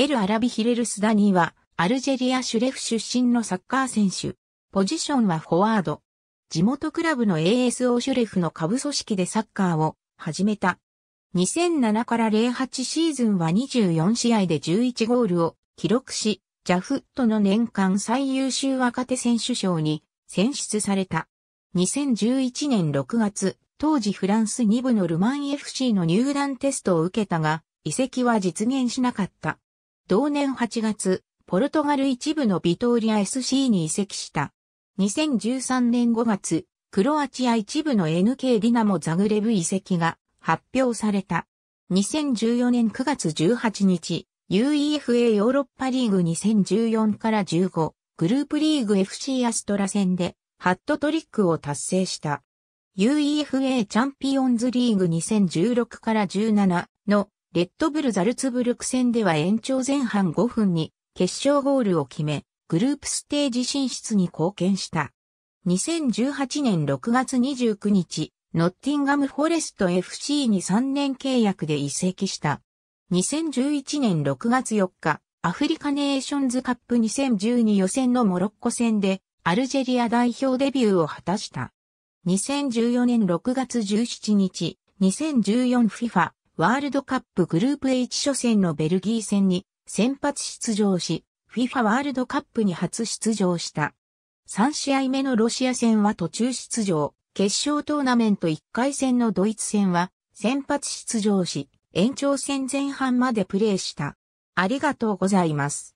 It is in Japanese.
エル・アラビヒレルスダニーは、アルジェリア・シュレフ出身のサッカー選手。ポジションはフォワード。地元クラブの ASO シュレフの下部組織でサッカーを始めた。2007から08シーズンは24試合で11ゴールを記録し、ジャフットの年間最優秀若手選手賞に選出された。2011年6月、当時フランス2部のルマン FC の入団テストを受けたが、移籍は実現しなかった。同年8月、ポルトガル一部のビトーリア SC に移籍した。2013年5月、クロアチア一部の NK ディナモザグレブ移籍が発表された。2014年9月18日、UEFA ヨーロッパリーグ2014から15、グループリーグ FC アストラ戦で、ハットトリックを達成した。UEFA チャンピオンズリーグ2016から17のレッドブルザルツブルク戦では延長前半5分に決勝ゴールを決め、グループステージ進出に貢献した。2018年6月29日、ノッティンガムフォレスト FC に3年契約で移籍した。2011年6月4日、アフリカネーションズカップ2012予選のモロッコ戦で、アルジェリア代表デビューを果たした。2014年6月17日、2014FIFA ワールドカップグループ H 初戦のベルギー戦に先発出場し、FIFA ワールドカップに初出場した。3試合目のロシア戦は途中出場、決勝トーナメント1回戦のドイツ戦は先発出場し、延長戦前半までプレーした。ありがとうございます。